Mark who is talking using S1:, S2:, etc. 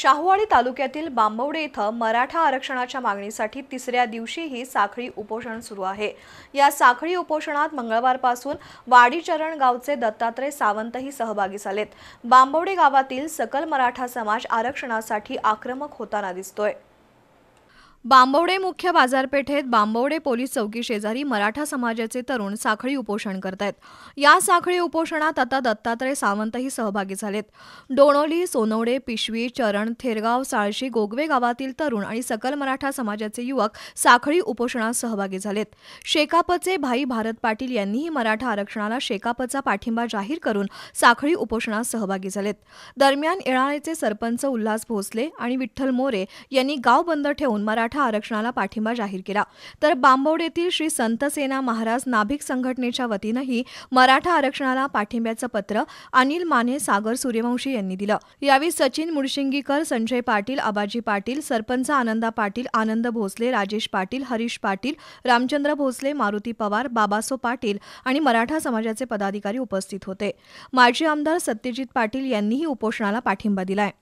S1: शाहूवाडी तालुक्यातील बांबवडे इथं मराठा आरक्षणाच्या मागणीसाठी तिसऱ्या दिवशीही साखळी उपोषण सुरू आहे या साखळी उपोषणात मंगळवारपासून वाडीचरण गावचे दत्तात्रय सावंतही सहभागी झालेत बांबवडे गावातील सकल मराठा समाज आरक्षणासाठी आक्रमक होताना दिसतोय बांबवडे मुख्य बाजारपेठेत बांबवडे पोलीस चौकी शेजारी मराठा समाजाचे तरुण साखळी उपोषण करतायत या साखळी उपोषणात आता दत्तात्रय सावंतही सहभागी झालेत डोणोली सोनवडे पिशवी चरण थेरगाव साळशी गोगवे गावातील तरुण आणि सकल मराठा समाजाचे युवक साखळी उपोषणात सहभागी झालेत शेकापचे भाई भारत पाटील यांनीही मराठा आरक्षणाला शेकापचा पाठिंबा जाहीर करून साखळी उपोषणात सहभागी झालेत दरम्यान येणाळेचे सरपंच उल्हास भोसले आणि विठ्ठल मोरे यांनी गाव बंद ठेवून मराठा मराठा आरक्षणाला पाठिंबा जाहीर केला तर बांबवड येथील श्री संतसेना महाराज नाभिक संघटनेच्या वतीनंही मराठा आरक्षणाला पाठिंब्याचं पत्र अनिल माने सागर सूर्यवंशी यांनी दिलं यावेळी सचिन मुडशिंगीकर संजय पाटील आबाजी पाटील सरपंच आनंदा पाटील आनंद भोसले राजेश पाटील हरीश पाटील रामचंद्र भोसले मारुती पवार बाबासो पाटील आणि मराठा समाजाचे पदाधिकारी उपस्थित होते माजी आमदार सत्यजित पाटील यांनीही उपोषणाला पाठिंबा दिलाय